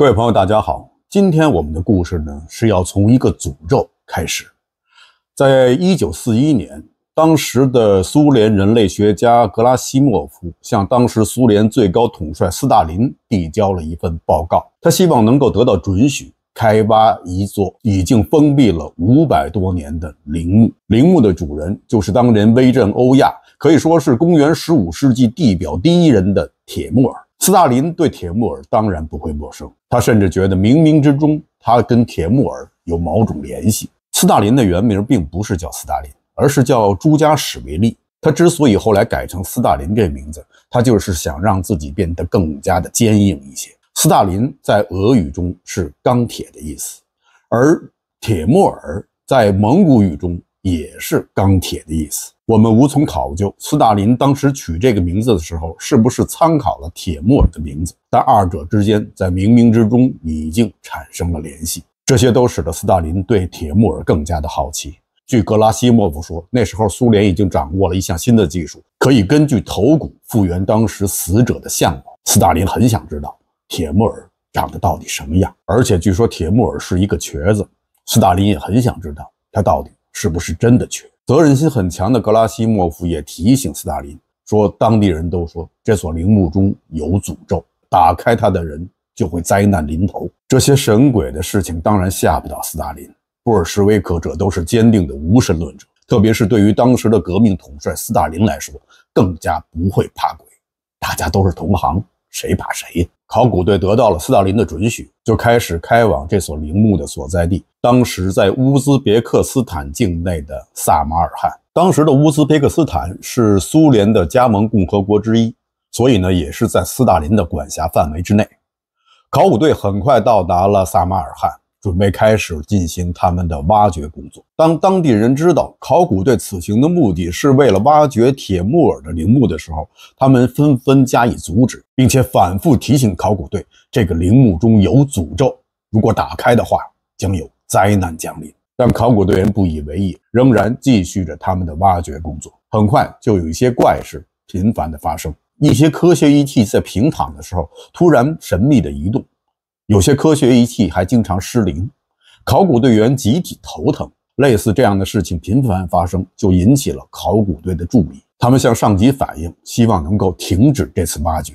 各位朋友，大家好。今天我们的故事呢，是要从一个诅咒开始。在一九四一年，当时的苏联人类学家格拉西莫夫向当时苏联最高统帅斯大林递交了一份报告，他希望能够得到准许开挖一座已经封闭了五百多年的陵墓。陵墓的主人就是当年威震欧亚，可以说是公元十五世纪地表第一人的铁木尔。斯大林对铁木尔当然不会陌生，他甚至觉得冥冥之中他跟铁木尔有某种联系。斯大林的原名并不是叫斯大林，而是叫朱加史维利。他之所以后来改成斯大林这名字，他就是想让自己变得更加的坚硬一些。斯大林在俄语中是钢铁的意思，而铁木尔在蒙古语中。也是钢铁的意思，我们无从考究斯大林当时取这个名字的时候是不是参考了铁木尔的名字，但二者之间在冥冥之中已经产生了联系，这些都使得斯大林对铁木尔更加的好奇。据格拉西莫夫说，那时候苏联已经掌握了一项新的技术，可以根据头骨复原当时死者的相貌。斯大林很想知道铁木尔长得到底什么样，而且据说铁木尔是一个瘸子，斯大林也很想知道他到底。是不是真的缺责任心很强的格拉西莫夫也提醒斯大林说：“当地人都说这所陵墓中有诅咒，打开它的人就会灾难临头。这些神鬼的事情当然吓不到斯大林，布尔什维克者都是坚定的无神论者，特别是对于当时的革命统帅斯大林来说，更加不会怕鬼。大家都是同行。”谁怕谁呀？考古队得到了斯大林的准许，就开始开往这所陵墓的所在地。当时在乌兹别克斯坦境内的萨马尔汗，当时的乌兹别克斯坦是苏联的加盟共和国之一，所以呢，也是在斯大林的管辖范围之内。考古队很快到达了萨马尔汗，准备开始进行他们的挖掘工作。当当地人知道考古队此行的目的是为了挖掘铁木尔的陵墓的时候，他们纷纷加以阻止，并且反复提醒考古队，这个陵墓中有诅咒，如果打开的话，将有灾难降临。但考古队员不以为意，仍然继续着他们的挖掘工作。很快就有一些怪事频繁的发生：一些科学仪器在平躺的时候，突然神秘的移动。有些科学仪器还经常失灵，考古队员集体头疼。类似这样的事情频繁发生，就引起了考古队的注意。他们向上级反映，希望能够停止这次挖掘，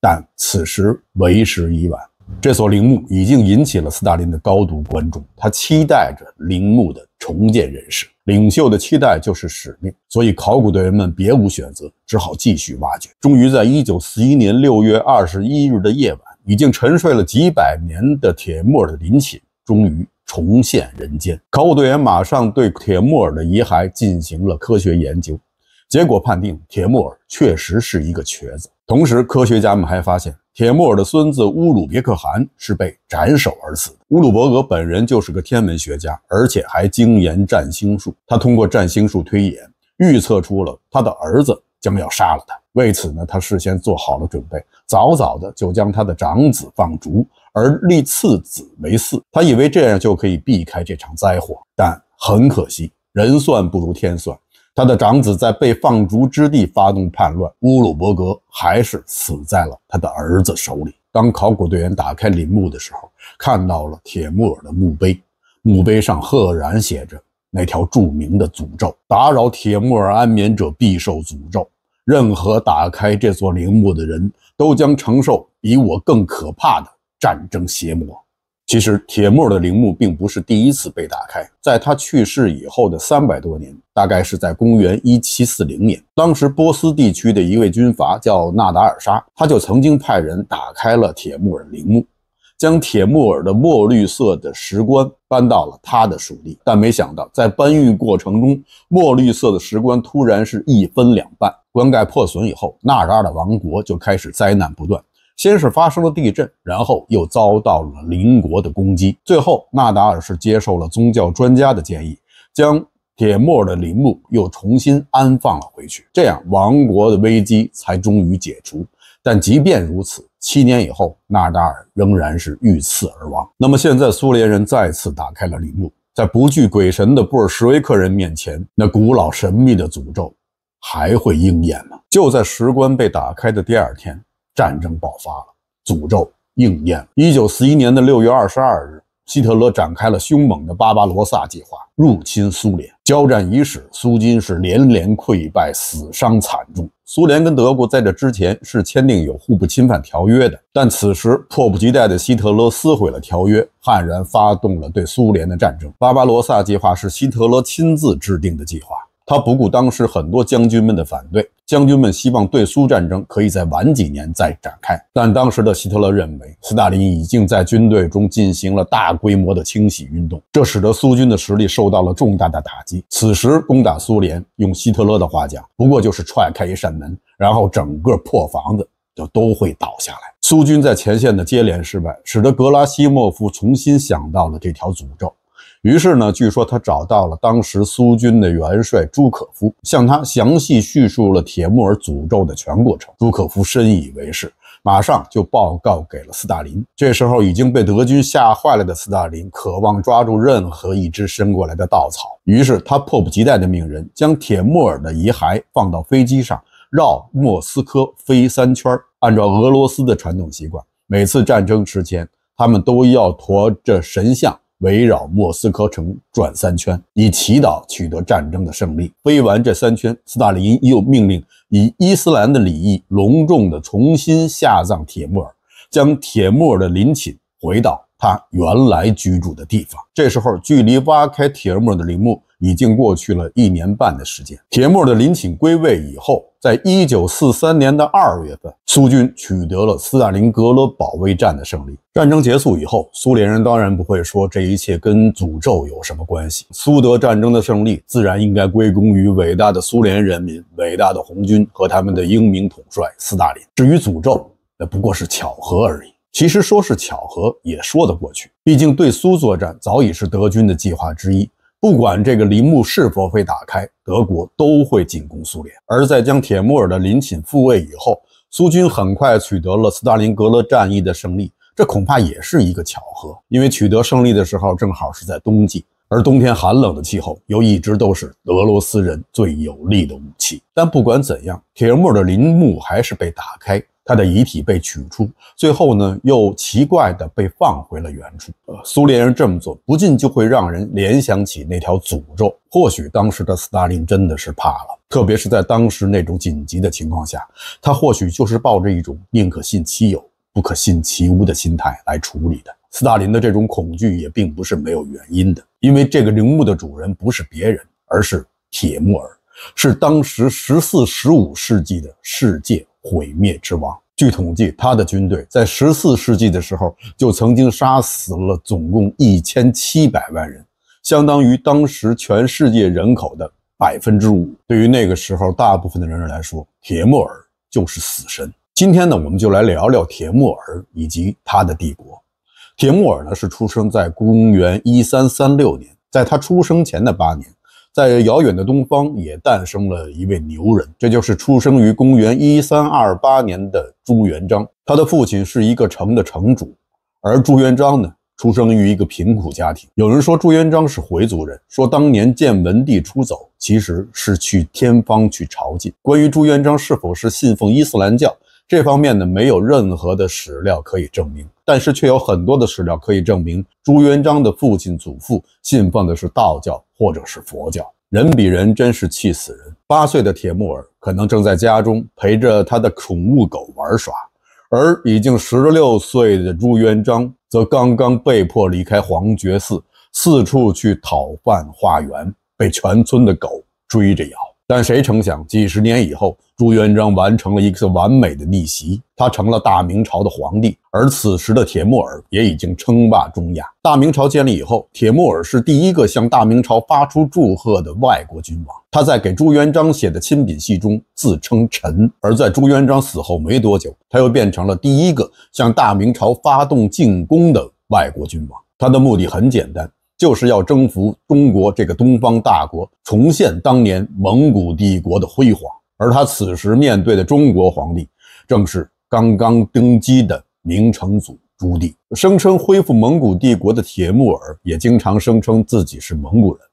但此时为时已晚。这座陵墓已经引起了斯大林的高度关注，他期待着陵墓的重建。人士领袖的期待就是使命，所以考古队员们别无选择，只好继续挖掘。终于，在一九四一年六月二十一日的夜晚。已经沉睡了几百年的铁木尔的陵寝终于重现人间。考古队员马上对铁木尔的遗骸进行了科学研究，结果判定铁木尔确实是一个瘸子。同时，科学家们还发现铁木尔的孙子乌鲁别克汗是被斩首而死。乌鲁伯格本人就是个天文学家，而且还精研占星术。他通过占星术推演，预测出了他的儿子将要杀了他。为此呢，他事先做好了准备。早早的就将他的长子放逐，而立次子为嗣。他以为这样就可以避开这场灾祸，但很可惜，人算不如天算。他的长子在被放逐之地发动叛乱，乌鲁伯格还是死在了他的儿子手里。当考古队员打开陵墓的时候，看到了铁木尔的墓碑，墓碑上赫然写着那条著名的诅咒：“打扰铁木尔安眠者必受诅咒。”任何打开这座陵墓的人都将承受比我更可怕的战争邪魔。其实，铁木儿的陵墓并不是第一次被打开，在他去世以后的三百多年，大概是在公元一七四零年，当时波斯地区的一位军阀叫纳达尔沙，他就曾经派人打开了铁木儿陵墓。将铁木尔的墨绿色的石棺搬到了他的属地，但没想到在搬运过程中，墨绿色的石棺突然是一分两半，棺盖破损以后，纳达尔的王国就开始灾难不断。先是发生了地震，然后又遭到了邻国的攻击，最后纳达尔是接受了宗教专家的建议，将铁木尔的陵墓又重新安放了回去，这样王国的危机才终于解除。但即便如此。七年以后，纳达尔仍然是遇刺而亡。那么，现在苏联人再次打开了陵墓，在不惧鬼神的布尔什维克人面前，那古老神秘的诅咒还会应验吗？就在石棺被打开的第二天，战争爆发了，诅咒应验。了。一九四一年的六月二十二日，希特勒展开了凶猛的巴巴罗萨计划，入侵苏联。交战伊始，苏军是连连溃败，死伤惨重。苏联跟德国在这之前是签订有互不侵犯条约的，但此时迫不及待的希特勒撕毁了条约，悍然发动了对苏联的战争。巴巴罗萨计划是希特勒亲自制定的计划，他不顾当时很多将军们的反对。将军们希望对苏战争可以再晚几年再展开，但当时的希特勒认为，斯大林已经在军队中进行了大规模的清洗运动，这使得苏军的实力受到了重大的打击。此时攻打苏联，用希特勒的话讲，不过就是踹开一扇门，然后整个破房子就都会倒下来。苏军在前线的接连失败，使得格拉西莫夫重新想到了这条诅咒。于是呢，据说他找到了当时苏军的元帅朱可夫，向他详细叙述了铁木尔诅咒的全过程。朱可夫深以为是，马上就报告给了斯大林。这时候已经被德军吓坏了的斯大林，渴望抓住任何一只伸过来的稻草，于是他迫不及待地命人将铁木尔的遗骸放到飞机上，绕莫斯科飞三圈。按照俄罗斯的传统习惯，每次战争之前，他们都要驮着神像。围绕莫斯科城转三圈，以祈祷取得战争的胜利。飞完这三圈，斯大林又命令以伊斯兰的礼仪隆重地重新下葬铁木尔，将铁木尔的陵寝回到他原来居住的地方。这时候，距离挖开铁木尔的陵墓。已经过去了一年半的时间。铁木的陵寝归位以后，在一九四三年的二月份，苏军取得了斯大林格勒保卫战的胜利。战争结束以后，苏联人当然不会说这一切跟诅咒有什么关系。苏德战争的胜利自然应该归功于伟大的苏联人民、伟大的红军和他们的英明统帅斯大林。至于诅咒，那不过是巧合而已。其实说是巧合也说得过去，毕竟对苏作战早已是德军的计划之一。不管这个陵墓是否被打开，德国都会进攻苏联。而在将铁木尔的陵寝复位以后，苏军很快取得了斯大林格勒战役的胜利。这恐怕也是一个巧合，因为取得胜利的时候正好是在冬季，而冬天寒冷的气候又一直都是俄罗斯人最有力的武器。但不管怎样，铁木尔的陵墓还是被打开。他的遗体被取出，最后呢，又奇怪的被放回了原处。呃，苏联人这么做，不禁就会让人联想起那条诅咒。或许当时的斯大林真的是怕了，特别是在当时那种紧急的情况下，他或许就是抱着一种宁可信其有，不可信其无的心态来处理的。斯大林的这种恐惧也并不是没有原因的，因为这个陵墓的主人不是别人，而是铁木尔，是当时十四、十五世纪的世界。毁灭之王，据统计，他的军队在十四世纪的时候就曾经杀死了总共一千七百万人，相当于当时全世界人口的百分之五。对于那个时候大部分的人来说，铁木尔就是死神。今天呢，我们就来聊聊铁木尔以及他的帝国。铁木尔呢是出生在公元一三三六年，在他出生前的八年。在遥远的东方，也诞生了一位牛人，这就是出生于公元一三二八年的朱元璋。他的父亲是一个城的城主，而朱元璋呢，出生于一个贫苦家庭。有人说朱元璋是回族人，说当年建文帝出走，其实是去天方去朝觐。关于朱元璋是否是信奉伊斯兰教？这方面呢，没有任何的史料可以证明，但是却有很多的史料可以证明朱元璋的父亲祖父信奉的是道教或者是佛教。人比人真是气死人！八岁的铁木尔可能正在家中陪着他的宠物狗玩耍，而已经十六岁的朱元璋则刚刚被迫离开皇觉寺，四处去讨饭化缘，被全村的狗追着咬。但谁成想，几十年以后，朱元璋完成了一次完美的逆袭，他成了大明朝的皇帝。而此时的铁木尔也已经称霸中亚。大明朝建立以后，铁木尔是第一个向大明朝发出祝贺的外国君王。他在给朱元璋写的亲笔信中自称臣，而在朱元璋死后没多久，他又变成了第一个向大明朝发动进攻的外国君王。他的目的很简单。就是要征服中国这个东方大国，重现当年蒙古帝国的辉煌。而他此时面对的中国皇帝，正是刚刚登基的明成祖朱棣。声称恢复蒙古帝国的铁木尔，也经常声称自己是蒙古人。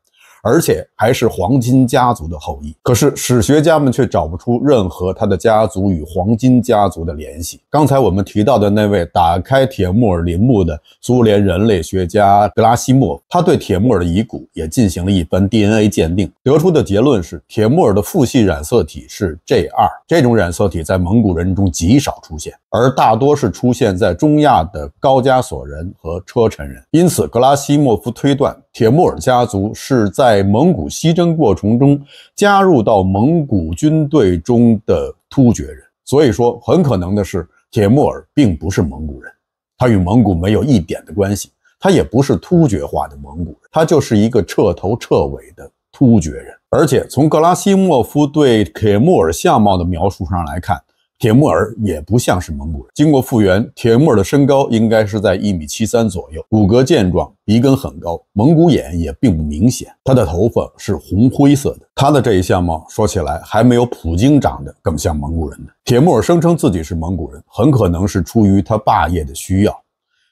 而且还是黄金家族的后裔，可是史学家们却找不出任何他的家族与黄金家族的联系。刚才我们提到的那位打开铁木尔陵墓的苏联人类学家格拉西莫，他对铁木尔的遗骨也进行了一番 DNA 鉴定，得出的结论是，铁木尔的父系染色体是 J2，这种染色体在蒙古人中极少出现，而大多是出现在中亚的高加索人和车臣人。因此，格拉西莫夫推断，铁木尔家族是在在蒙古西征过程中加入到蒙古军队中的突厥人，所以说很可能的是，铁木尔并不是蒙古人，他与蒙古没有一点的关系，他也不是突厥化的蒙古人，他就是一个彻头彻尾的突厥人，而且从格拉西莫夫对铁木尔相貌的描述上来看。铁木尔也不像是蒙古人。经过复原，铁木尔的身高应该是在一米七三左右，骨骼健壮，鼻根很高，蒙古眼也并不明显。他的头发是红灰色的。他的这一相貌说起来还没有普京长得更像蒙古人呢。铁木尔声称自己是蒙古人，很可能是出于他霸业的需要。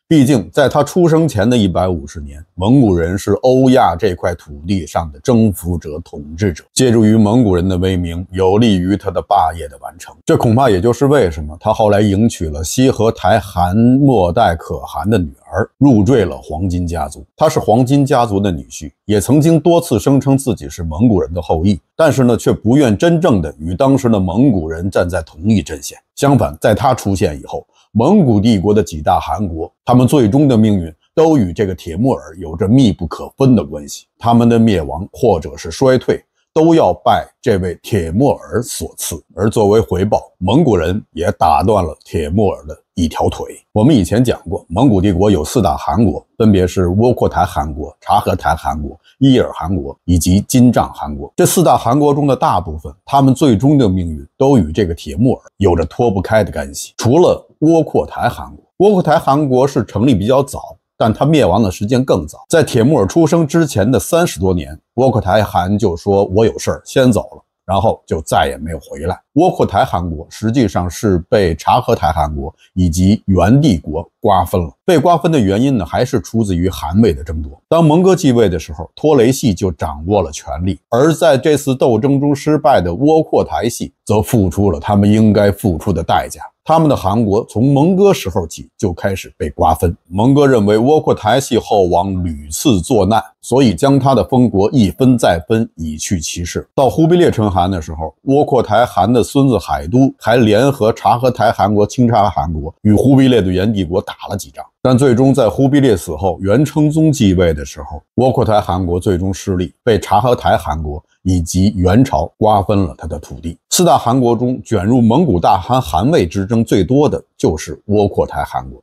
毕竟，在他出生前的一百五十年，蒙古人是欧亚这块土地上的征服者、统治者。借助于蒙古人的威名，有利于他的霸业的完成。这恐怕也就是为什么他后来迎娶了西和台汗末代可汗的女儿，入赘了黄金家族。他是黄金家族的女婿，也曾经多次声称自己是蒙古人的后裔。但是呢，却不愿真正的与当时的蒙古人站在同一阵线。相反，在他出现以后。蒙古帝国的几大汗国，他们最终的命运都与这个铁木尔有着密不可分的关系。他们的灭亡或者是衰退，都要拜这位铁木尔所赐。而作为回报，蒙古人也打断了铁木尔的一条腿。我们以前讲过，蒙古帝国有四大汗国，分别是窝阔台汗国、察合台汗国、伊尔汗国以及金帐汗国。这四大汗国中的大部分，他们最终的命运都与这个铁木尔有着脱不开的干系，除了。窝阔台汗国，窝阔台汗国是成立比较早，但它灭亡的时间更早。在铁木尔出生之前的三十多年，窝阔台汗就说：“我有事先走了。”然后就再也没有回来。窝阔台汗国实际上是被察合台汗国以及元帝国瓜分了。被瓜分的原因呢，还是出自于汗位的争夺。当蒙哥继位的时候，托雷系就掌握了权力，而在这次斗争中失败的窝阔台系则付出了他们应该付出的代价。他们的韩国从蒙哥时候起就开始被瓜分。蒙哥认为窝阔台系后王屡次作难，所以将他的封国一分再分，以去其势。到忽必烈称汗的时候，窝阔台汗的孙子海都还联合察合台汗国、钦察汗国与忽必烈的元帝国打了几仗。但最终，在忽必烈死后，元成宗继位的时候，窝阔台汗国最终失利，被察合台汗国以及元朝瓜分了他的土地。四大汗国中，卷入蒙古大汗汗位之争最多的就是窝阔台汗国。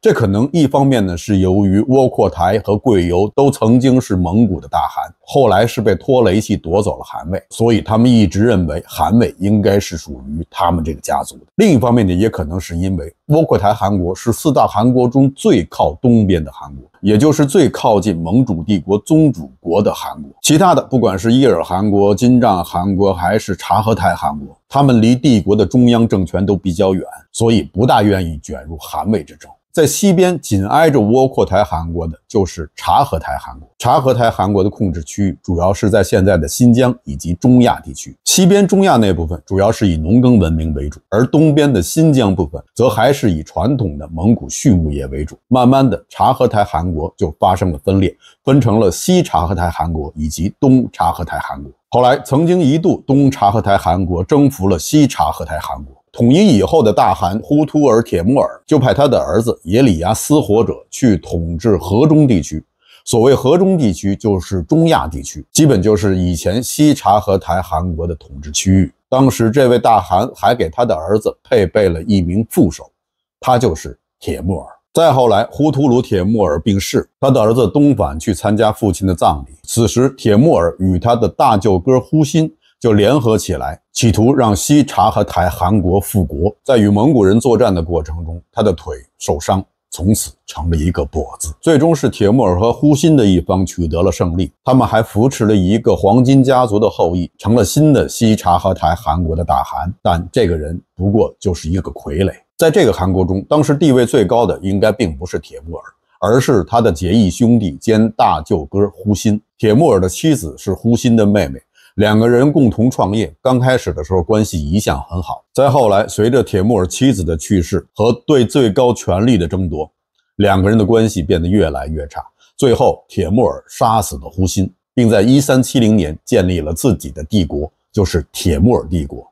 这可能一方面呢是由于窝阔台和贵由都曾经是蒙古的大汗，后来是被拖雷系夺走了汗位，所以他们一直认为汗位应该是属于他们这个家族的。另一方面呢，也可能是因为窝阔台汗国是四大汗国中最靠东边的汗国，也就是最靠近盟主帝国宗主国的汗国。其他的不管是伊尔汗国、金帐汗国还是察合台汗国，他们离帝国的中央政权都比较远，所以不大愿意卷入汗位之争。在西边紧挨着窝阔台汗国的，就是察合台汗国。察合台汗国的控制区域主要是在现在的新疆以及中亚地区。西边中亚那部分主要是以农耕文明为主，而东边的新疆部分则还是以传统的蒙古畜牧业为主。慢慢的，察合台汗国就发生了分裂，分成了西察合台汗国以及东察合台汗国。后来曾经一度东察合台汗国征服了西察合台汗国。统一以后的大汗忽图尔铁木儿就派他的儿子也里牙斯活者去统治河中地区。所谓河中地区，就是中亚地区，基本就是以前西察合台汗国的统治区域。当时这位大汗还给他的儿子配备了一名副手，他就是铁木儿。再后来，忽图鲁铁木儿病逝，他的儿子东返去参加父亲的葬礼。此时，铁木儿与他的大舅哥忽辛。就联合起来，企图让西察合台汗国复国。在与蒙古人作战的过程中，他的腿受伤，从此成了一个跛子。最终是铁木尔和忽新的一方取得了胜利。他们还扶持了一个黄金家族的后裔，成了新的西察合台汗国的大汗。但这个人不过就是一个傀儡。在这个汗国中，当时地位最高的应该并不是铁木尔。而是他的结义兄弟兼大舅哥忽新，铁木尔的妻子是忽新的妹妹。两个人共同创业，刚开始的时候关系一向很好。再后来，随着铁木尔妻子的去世和对最高权力的争夺，两个人的关系变得越来越差。最后，铁木尔杀死了胡鑫，并在1370年建立了自己的帝国，就是铁木尔帝国。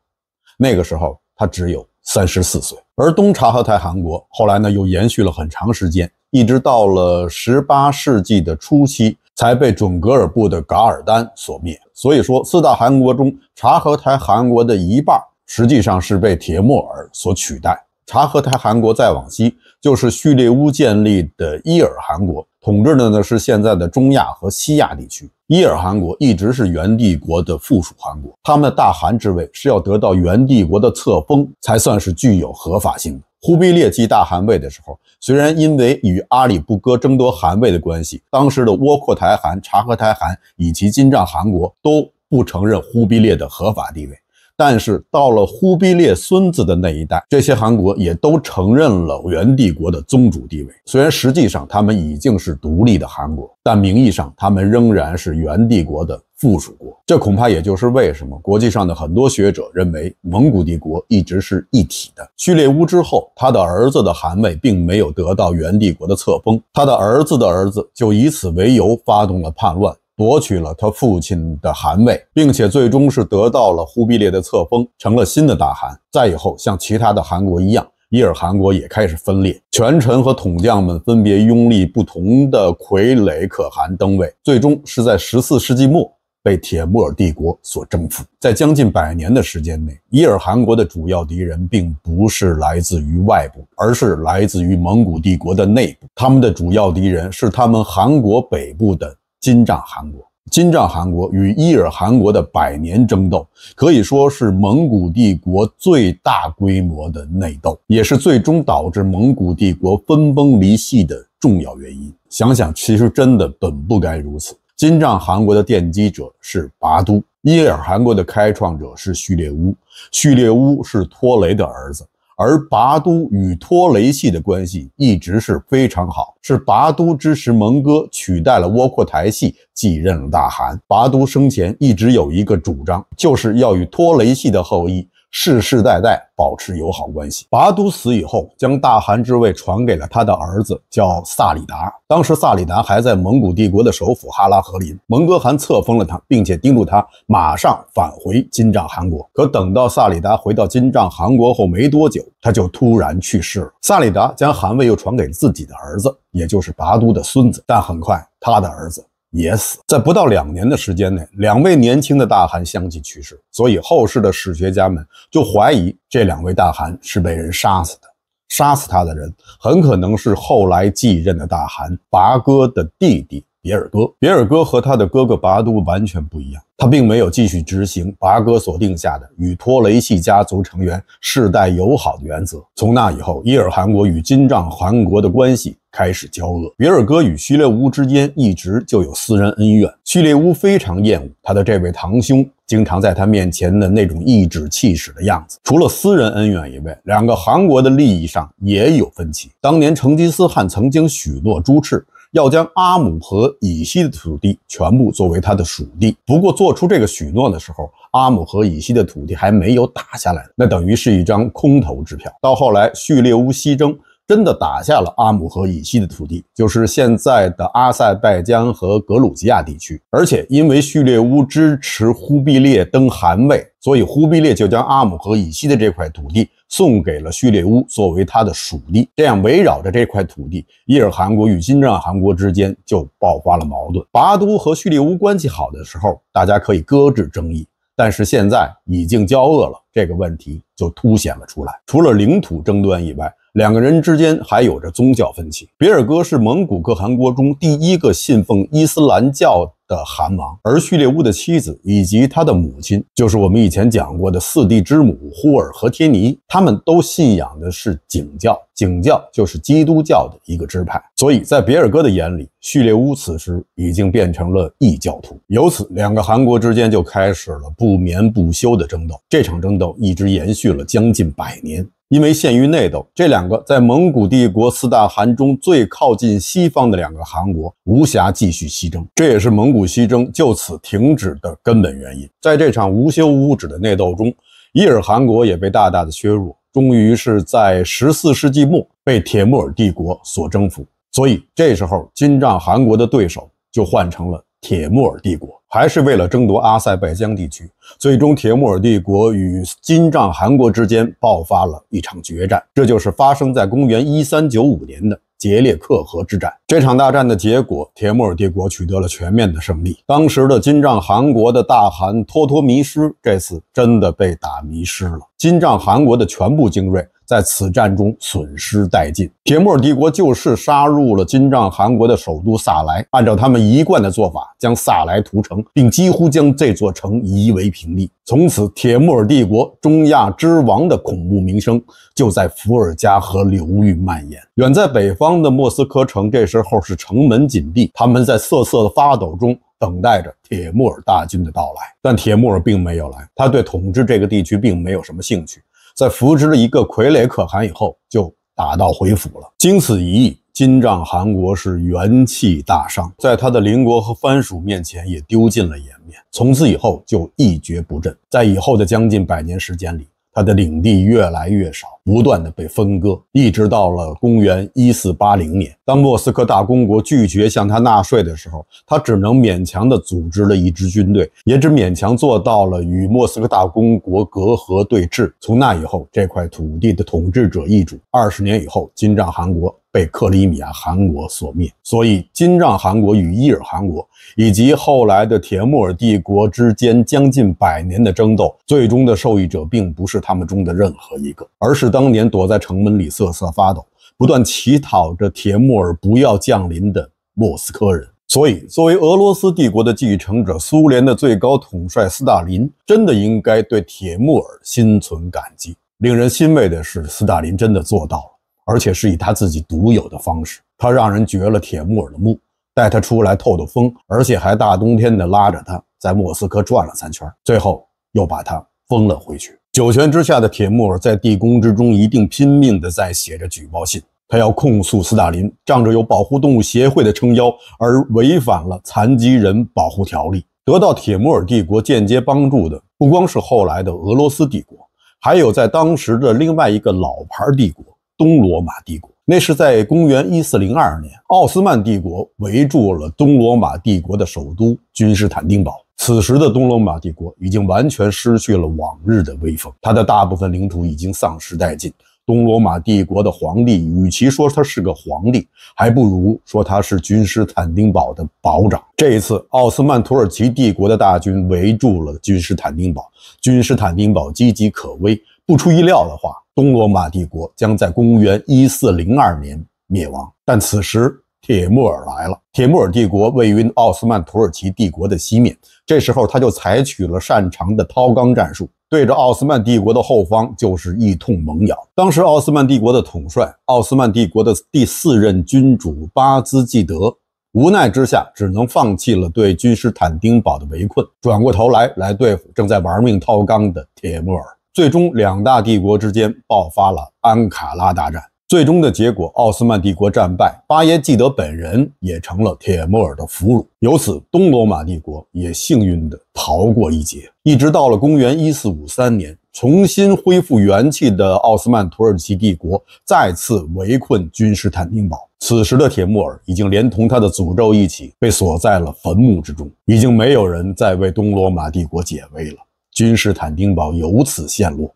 那个时候，他只有三十四岁。而东察合台汗国后来呢，又延续了很长时间，一直到了18世纪的初期。才被准噶尔部的噶尔丹所灭，所以说四大汗国中察合台汗国的一半实际上是被铁木尔所取代。察合台汗国再往西就是叙利乌建立的伊尔汗国，统治的呢是现在的中亚和西亚地区。伊尔汗国一直是元帝国的附属汗国，他们的大汗之位是要得到元帝国的册封才算是具有合法性的。忽必烈继大汗位的时候，虽然因为与阿里不哥争夺汗位的关系，当时的窝阔台汗、察合台汗以及金帐汗国都不承认忽必烈的合法地位，但是到了忽必烈孙子的那一代，这些汗国也都承认了元帝国的宗主地位。虽然实际上他们已经是独立的汗国，但名义上他们仍然是元帝国的。附属国，这恐怕也就是为什么国际上的很多学者认为蒙古帝国一直是一体的。旭列乌之后，他的儿子的汗位并没有得到元帝国的册封，他的儿子的儿子就以此为由发动了叛乱，夺取了他父亲的汗位，并且最终是得到了忽必烈的册封，成了新的大汗。再以后，像其他的汗国一样，伊尔汗国也开始分裂，权臣和统将们分别拥立不同的傀儡可汗登位，最终是在十四世纪末。被铁木尔帝国所征服，在将近百年的时间内，伊尔汗国的主要敌人并不是来自于外部，而是来自于蒙古帝国的内部。他们的主要敌人是他们韩国北部的金帐汗国。金帐汗国与伊尔汗国的百年争斗，可以说是蒙古帝国最大规模的内斗，也是最终导致蒙古帝国分崩离析的重要原因。想想，其实真的本不该如此。金帐汗国的奠基者是拔都，伊尔汗国的开创者是序列乌，序列乌是托雷的儿子，而拔都与托雷系的关系一直是非常好。是拔都支持蒙哥取代了窝阔台系，继任了大汗。拔都生前一直有一个主张，就是要与托雷系的后裔。世世代代保持友好关系。拔都死以后，将大汗之位传给了他的儿子，叫萨里达。当时萨里达还在蒙古帝国的首府哈拉和林，蒙哥汗册封了他，并且叮嘱他马上返回金帐汗国。可等到萨里达回到金帐汗国后没多久，他就突然去世了。萨里达将汗位又传给了自己的儿子，也就是拔都的孙子。但很快，他的儿子也死在不到两年的时间内，两位年轻的大汗相继去世，所以后世的史学家们就怀疑这两位大汗是被人杀死的。杀死他的人很可能是后来继任的大汗拔哥的弟弟别尔哥。别尔哥和他的哥哥拔都完全不一样，他并没有继续执行拔哥所定下的与托雷系家族成员世代友好的原则。从那以后，伊尔汗国与金帐汗国的关系。开始交恶，别尔哥与叙列乌之间一直就有私人恩怨。叙列乌非常厌恶他的这位堂兄，经常在他面前的那种颐指气使的样子。除了私人恩怨以外，两个韩国的利益上也有分歧。当年成吉思汗曾经许诺朱赤，要将阿姆河以西的土地全部作为他的属地。不过做出这个许诺的时候，阿姆河以西的土地还没有打下来，那等于是一张空头支票。到后来，叙列乌西征。真的打下了阿姆河以西的土地，就是现在的阿塞拜疆和格鲁吉亚地区。而且，因为叙列乌支持忽必烈登汗位，所以忽必烈就将阿姆河以西的这块土地送给了叙列乌作为他的属地。这样，围绕着这块土地，伊尔汗国与金帐汗国之间就爆发了矛盾。拔都和叙列乌关系好的时候，大家可以搁置争议；但是现在已经交恶了，这个问题就凸显了出来。除了领土争端以外，两个人之间还有着宗教分歧。别尔哥是蒙古各汗国中第一个信奉伊斯兰教的汗王，而叙列乌的妻子以及他的母亲，就是我们以前讲过的四弟之母呼尔和帖尼，他们都信仰的是景教。景教就是基督教的一个支派，所以在别尔哥的眼里，叙列乌此时已经变成了异教徒。由此，两个汗国之间就开始了不眠不休的争斗，这场争斗一直延续了将近百年。因为陷于内斗，这两个在蒙古帝国四大汗中最靠近西方的两个汗国无暇继续西征，这也是蒙古西征就此停止的根本原因。在这场无休无止的内斗中，伊尔汗国也被大大的削弱，终于是在十四世纪末被铁木尔帝国所征服。所以这时候，金帐汗国的对手就换成了。铁木尔帝国还是为了争夺阿塞拜疆地区，最终铁木尔帝国与金帐汗国之间爆发了一场决战，这就是发生在公元一三九五年的杰列克河之战。这场大战的结果，铁木尔帝国取得了全面的胜利。当时的金帐汗国的大汗托托迷失，这次真的被打迷失了。金帐汗国的全部精锐在此战中损失殆尽，铁木尔帝国就是杀入了金帐汗国的首都萨莱，按照他们一贯的做法，将萨莱屠城，并几乎将这座城夷为平地。从此，铁木尔帝国中亚之王的恐怖名声就在伏尔加河流域蔓延。远在北方的莫斯科城，这时候是城门紧闭，他们在瑟瑟的发抖中。等待着铁木尔大军的到来，但铁木尔并没有来。他对统治这个地区并没有什么兴趣，在扶植了一个傀儡可汗以后，就打道回府了。经此一役，金帐汗国是元气大伤，在他的邻国和藩属面前也丢尽了颜面，从此以后就一蹶不振。在以后的将近百年时间里，他的领地越来越少。不断的被分割，一直到了公元一四八零年，当莫斯科大公国拒绝向他纳税的时候，他只能勉强的组织了一支军队，也只勉强做到了与莫斯科大公国隔河对峙。从那以后，这块土地的统治者易主。二十年以后，金帐汗国被克里米亚汗国所灭。所以，金帐汗国与伊尔汗国以及后来的铁木尔帝国之间将近百年的争斗，最终的受益者并不是他们中的任何一个，而是。当年躲在城门里瑟瑟发抖，不断乞讨着铁木尔不要降临的莫斯科人，所以作为俄罗斯帝国的继承者，苏联的最高统帅斯大林真的应该对铁木尔心存感激。令人欣慰的是，斯大林真的做到了，而且是以他自己独有的方式。他让人掘了铁木尔的墓，带他出来透透风，而且还大冬天的拉着他，在莫斯科转了三圈，最后又把他封了回去。九泉之下的铁木尔在地宫之中一定拼命的在写着举报信，他要控诉斯大林仗着有保护动物协会的撑腰而违反了残疾人保护条例。得到铁木尔帝国间接帮助的不光是后来的俄罗斯帝国，还有在当时的另外一个老牌帝国——东罗马帝国。那是在公元一四零二年，奥斯曼帝国围住了东罗马帝国的首都君士坦丁堡。此时的东罗马帝国已经完全失去了往日的威风，他的大部分领土已经丧失殆尽。东罗马帝国的皇帝与其说他是个皇帝，还不如说他是君士坦丁堡的堡长。这一次，奥斯曼土耳其帝国的大军围住了君士坦丁堡，君士坦丁堡岌岌可危。不出意料的话，东罗马帝国将在公元一四零二年灭亡。但此时，铁木尔来了。铁木尔帝国位于奥斯曼土耳其帝国的西面，这时候他就采取了擅长的掏钢战术，对着奥斯曼帝国的后方就是一通猛咬。当时奥斯曼帝国的统帅，奥斯曼帝国的第四任君主巴兹季德，无奈之下只能放弃了对君士坦丁堡的围困，转过头来来对付正在玩命掏钢的铁木尔。最终，两大帝国之间爆发了安卡拉大战。最终的结果，奥斯曼帝国战败，巴耶济德本人也成了铁木尔的俘虏。由此，东罗马帝国也幸运地逃过一劫。一直到了公元1453年，重新恢复元气的奥斯曼土耳其帝国再次围困君士坦丁堡。此时的铁木尔已经连同他的诅咒一起被锁在了坟墓之中，已经没有人再为东罗马帝国解围了。君士坦丁堡由此陷落，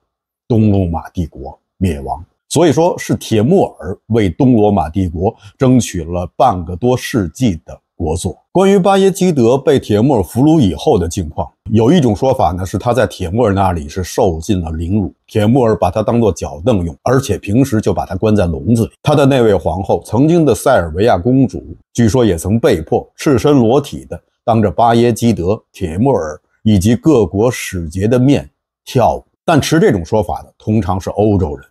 东罗马帝国灭亡。所以说是铁木尔为东罗马帝国争取了半个多世纪的国祚。关于巴耶基德被铁木尔俘虏以后的境况，有一种说法呢，是他在铁木尔那里是受尽了凌辱，铁木尔把他当做脚凳用，而且平时就把他关在笼子里。他的那位皇后，曾经的塞尔维亚公主，据说也曾被迫赤身裸体的当着巴耶基德、铁木尔以及各国使节的面跳舞。但持这种说法的通常是欧洲人。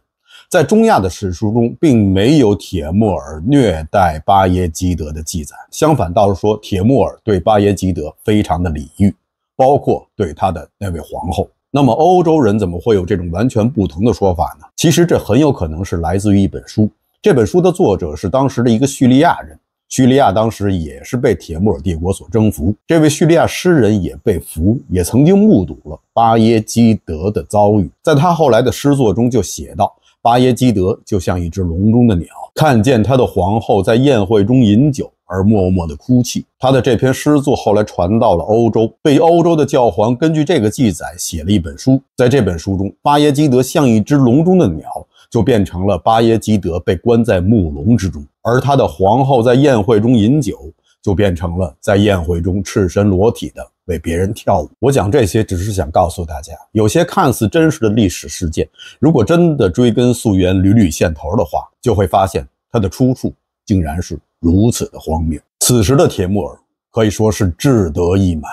在中亚的史书中，并没有铁木尔虐待巴耶基德的记载。相反，倒是说铁木尔对巴耶基德非常的礼遇，包括对他的那位皇后。那么，欧洲人怎么会有这种完全不同的说法呢？其实，这很有可能是来自于一本书。这本书的作者是当时的一个叙利亚人，叙利亚当时也是被铁木尔帝国所征服。这位叙利亚诗人也被俘，也曾经目睹了巴耶基德的遭遇。在他后来的诗作中就写到。巴耶基德就像一只笼中的鸟，看见他的皇后在宴会中饮酒而默默的哭泣。他的这篇诗作后来传到了欧洲，被欧洲的教皇根据这个记载写了一本书。在这本书中，巴耶基德像一只笼中的鸟，就变成了巴耶基德被关在木笼之中；而他的皇后在宴会中饮酒，就变成了在宴会中赤身裸体的。为别人跳舞。我讲这些，只是想告诉大家，有些看似真实的历史事件，如果真的追根溯源、捋捋线头的话，就会发现它的出处竟然是如此的荒谬。此时的铁木尔可以说是志得意满。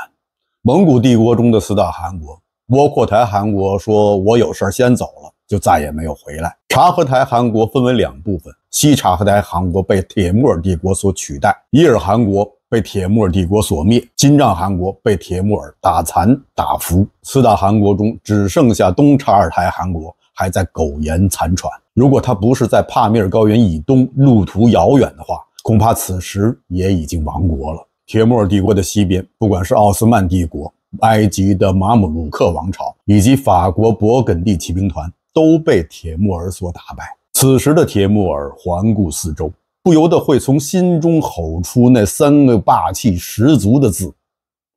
蒙古帝国中的四大汗国，窝阔台汗国说“我有事先走了”，就再也没有回来。察合台汗国分为两部分，西察合台汗国被铁木尔帝国所取代，伊尔汗国。被铁木尔帝国所灭，金帐汗国被铁木尔打残打服，四大汗国中只剩下东察尔台汗国还在苟延残喘。如果他不是在帕米尔高原以东，路途遥远的话，恐怕此时也已经亡国了。铁木尔帝国的西边，不管是奥斯曼帝国、埃及的马姆鲁克王朝，以及法国勃艮第骑兵团，都被铁木尔所打败。此时的铁木尔环顾四周。不由得会从心中吼出那三个霸气十足的字。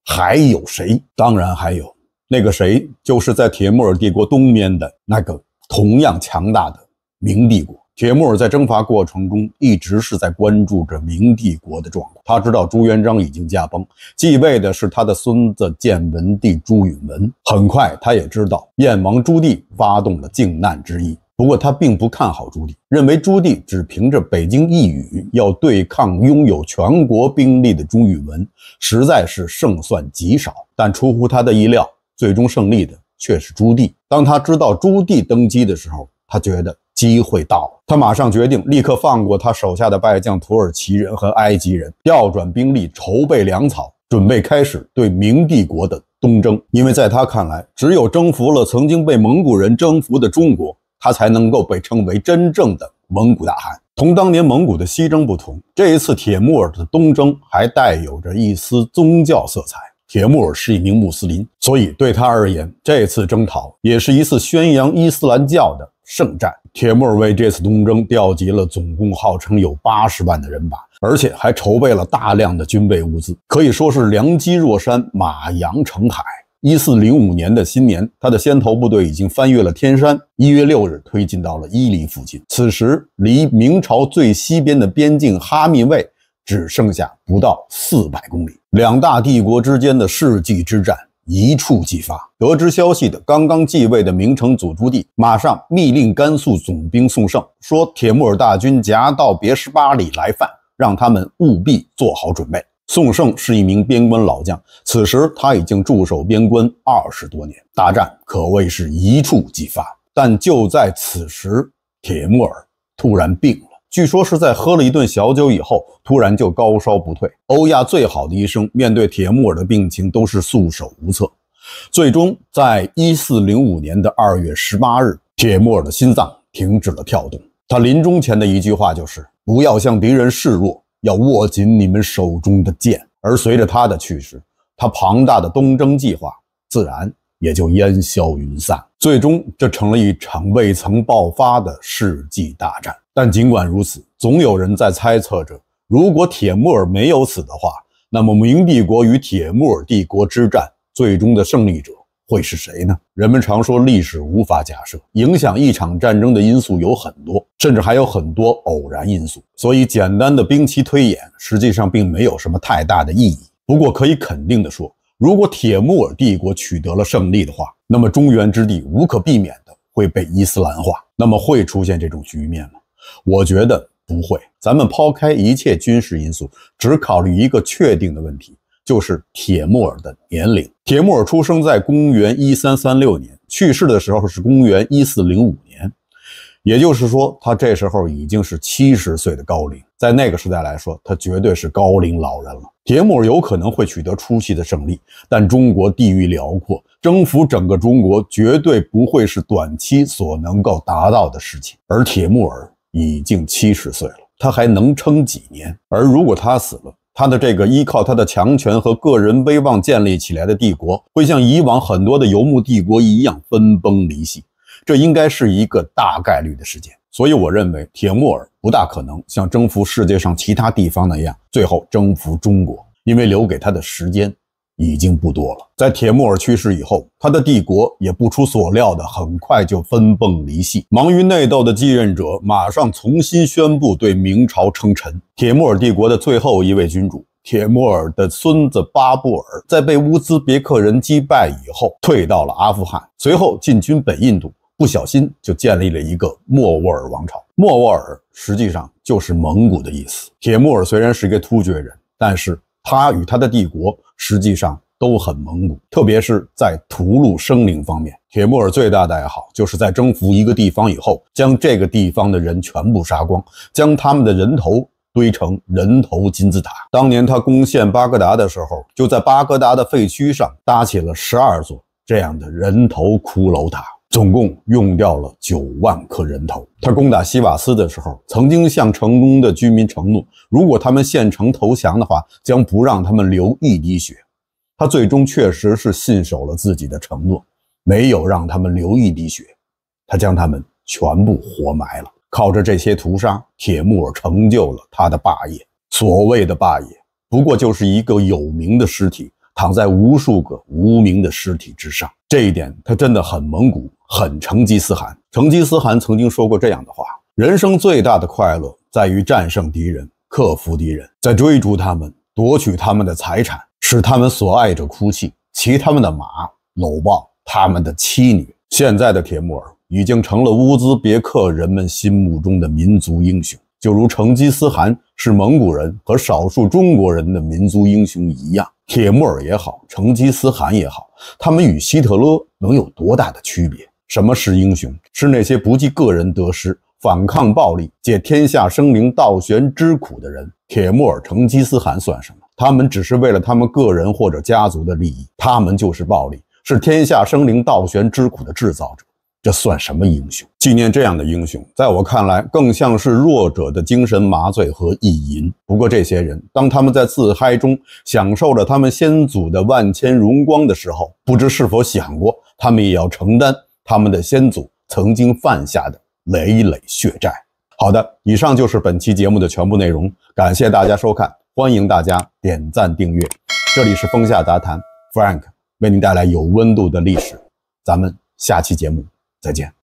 还有谁？当然还有那个谁，就是在铁木尔帝国东边的那个同样强大的明帝国。铁木尔在征伐过程中一直是在关注着明帝国的状况。他知道朱元璋已经驾崩，继位的是他的孙子建文帝朱允文。很快，他也知道燕王朱棣发动了靖难之役。不过他并不看好朱棣，认为朱棣只凭着北京一隅要对抗拥有全国兵力的朱允文，实在是胜算极少。但出乎他的意料，最终胜利的却是朱棣。当他知道朱棣登基的时候，他觉得机会到了，他马上决定立刻放过他手下的败将土耳其人和埃及人，调转兵力，筹备粮草，准备开始对明帝国的东征。因为在他看来，只有征服了曾经被蒙古人征服的中国。他才能够被称为真正的蒙古大汗。同当年蒙古的西征不同，这一次铁木尔的东征还带有着一丝宗教色彩。铁木尔是一名穆斯林，所以对他而言，这次征讨也是一次宣扬伊斯兰教的圣战。铁木尔为这次东征调集了总共号称有八十万的人马，而且还筹备了大量的军备物资，可以说是良机若山，马羊成海。一四零五年的新年，他的先头部队已经翻越了天山，一月六日推进到了伊犁附近。此时，离明朝最西边的边境哈密卫只剩下不到四百公里，两大帝国之间的世纪之战一触即发。得知消息的刚刚继位的明成祖朱棣，马上密令甘肃总兵宋盛说：“铁木尔大军夹道别十八里来犯，让他们务必做好准备。”宋盛是一名边关老将，此时他已经驻守边关二十多年，大战可谓是一触即发。但就在此时，铁木尔突然病了，据说是在喝了一顿小酒以后，突然就高烧不退。欧亚最好的医生面对铁木尔的病情都是束手无策，最终在一四零五年的二月十八日，铁木尔的心脏停止了跳动。他临终前的一句话就是：“不要向敌人示弱。”要握紧你们手中的剑，而随着他的去世，他庞大的东征计划自然也就烟消云散，最终这成了一场未曾爆发的世纪大战。但尽管如此，总有人在猜测着：如果铁木尔没有死的话，那么明帝国与铁木尔帝国之战最终的胜利者。会是谁呢？人们常说历史无法假设，影响一场战争的因素有很多，甚至还有很多偶然因素。所以，简单的兵棋推演实际上并没有什么太大的意义。不过，可以肯定的说，如果铁木尔帝国取得了胜利的话，那么中原之地无可避免的会被伊斯兰化。那么，会出现这种局面吗？我觉得不会。咱们抛开一切军事因素，只考虑一个确定的问题。就是铁木尔的年龄。铁木尔出生在公元一三三六年，去世的时候是公元一四零五年，也就是说，他这时候已经是七十岁的高龄。在那个时代来说，他绝对是高龄老人了。铁木尔有可能会取得初期的胜利，但中国地域辽阔，征服整个中国绝对不会是短期所能够达到的事情。而铁木尔已经七十岁了，他还能撑几年？而如果他死了，他的这个依靠他的强权和个人威望建立起来的帝国，会像以往很多的游牧帝国一样分崩离析，这应该是一个大概率的事件。所以，我认为铁木尔不大可能像征服世界上其他地方那样，最后征服中国，因为留给他的时间。已经不多了。在铁木尔去世以后，他的帝国也不出所料的很快就分崩离析。忙于内斗的继任者马上重新宣布对明朝称臣。铁木尔帝国的最后一位君主铁木尔的孙子巴布尔，在被乌兹别克人击败以后，退到了阿富汗，随后进军北印度，不小心就建立了一个莫卧尔王朝。莫卧尔实际上就是蒙古的意思。铁木尔虽然是一个突厥人，但是。他与他的帝国实际上都很蒙古，特别是在屠戮生灵方面。铁木尔最大的爱好就是在征服一个地方以后，将这个地方的人全部杀光，将他们的人头堆成人头金字塔。当年他攻陷巴格达的时候，就在巴格达的废墟上搭起了十二座这样的人头骷髅塔。总共用掉了九万颗人头。他攻打西瓦斯的时候，曾经向城中的居民承诺，如果他们献城投降的话，将不让他们流一滴血。他最终确实是信守了自己的承诺，没有让他们流一滴血，他将他们全部活埋了。靠着这些屠杀，铁木尔成就了他的霸业。所谓的霸业，不过就是一个有名的尸体躺在无数个无名的尸体之上。这一点，他真的很蒙古。很成吉思汗，成吉思汗曾经说过这样的话：人生最大的快乐在于战胜敌人、克服敌人，在追逐他们、夺取他们的财产，使他们所爱者哭泣，骑他们的马，搂抱他们的妻女。现在的铁木尔已经成了乌兹别克人们心目中的民族英雄，就如成吉思汗是蒙古人和少数中国人的民族英雄一样，铁木尔也好，成吉思汗也好，他们与希特勒能有多大的区别？什么是英雄？是那些不计个人得失、反抗暴力、解天下生灵倒悬之苦的人。铁木尔、成吉思汗算什么？他们只是为了他们个人或者家族的利益，他们就是暴力，是天下生灵倒悬之苦的制造者。这算什么英雄？纪念这样的英雄，在我看来，更像是弱者的精神麻醉和意淫。不过，这些人当他们在自嗨中享受着他们先祖的万千荣光的时候，不知是否想过，他们也要承担。他们的先祖曾经犯下的累累血债。好的，以上就是本期节目的全部内容，感谢大家收看，欢迎大家点赞订阅。这里是风下杂谈，Frank 为您带来有温度的历史，咱们下期节目再见。